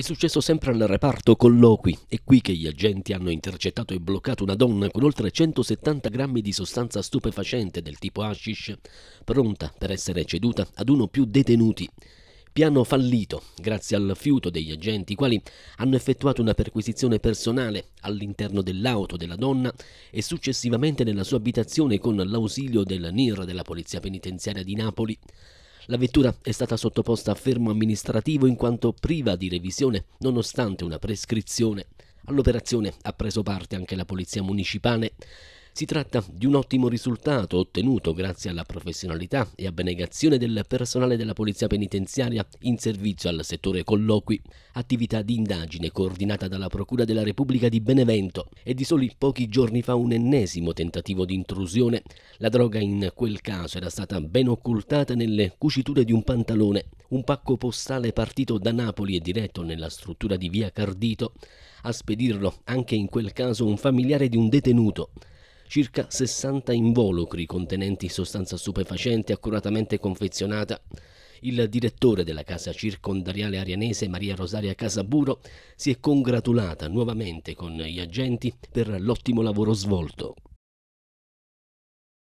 È successo sempre al reparto colloqui. È qui che gli agenti hanno intercettato e bloccato una donna con oltre 170 grammi di sostanza stupefacente del tipo hashish, pronta per essere ceduta ad uno o più detenuti piano fallito grazie al fiuto degli agenti, i quali hanno effettuato una perquisizione personale all'interno dell'auto della donna e successivamente nella sua abitazione con l'ausilio del NIR della Polizia Penitenziaria di Napoli. La vettura è stata sottoposta a fermo amministrativo in quanto priva di revisione, nonostante una prescrizione. All'operazione ha preso parte anche la polizia municipale si tratta di un ottimo risultato ottenuto grazie alla professionalità e abnegazione del personale della Polizia Penitenziaria in servizio al settore colloqui, attività di indagine coordinata dalla Procura della Repubblica di Benevento e di soli pochi giorni fa un ennesimo tentativo di intrusione. La droga in quel caso era stata ben occultata nelle cuciture di un pantalone, un pacco postale partito da Napoli e diretto nella struttura di via Cardito. A spedirlo anche in quel caso un familiare di un detenuto circa 60 involucri contenenti sostanza stupefacente accuratamente confezionata. Il direttore della casa circondariale arianese Maria Rosaria Casaburo si è congratulata nuovamente con gli agenti per l'ottimo lavoro svolto.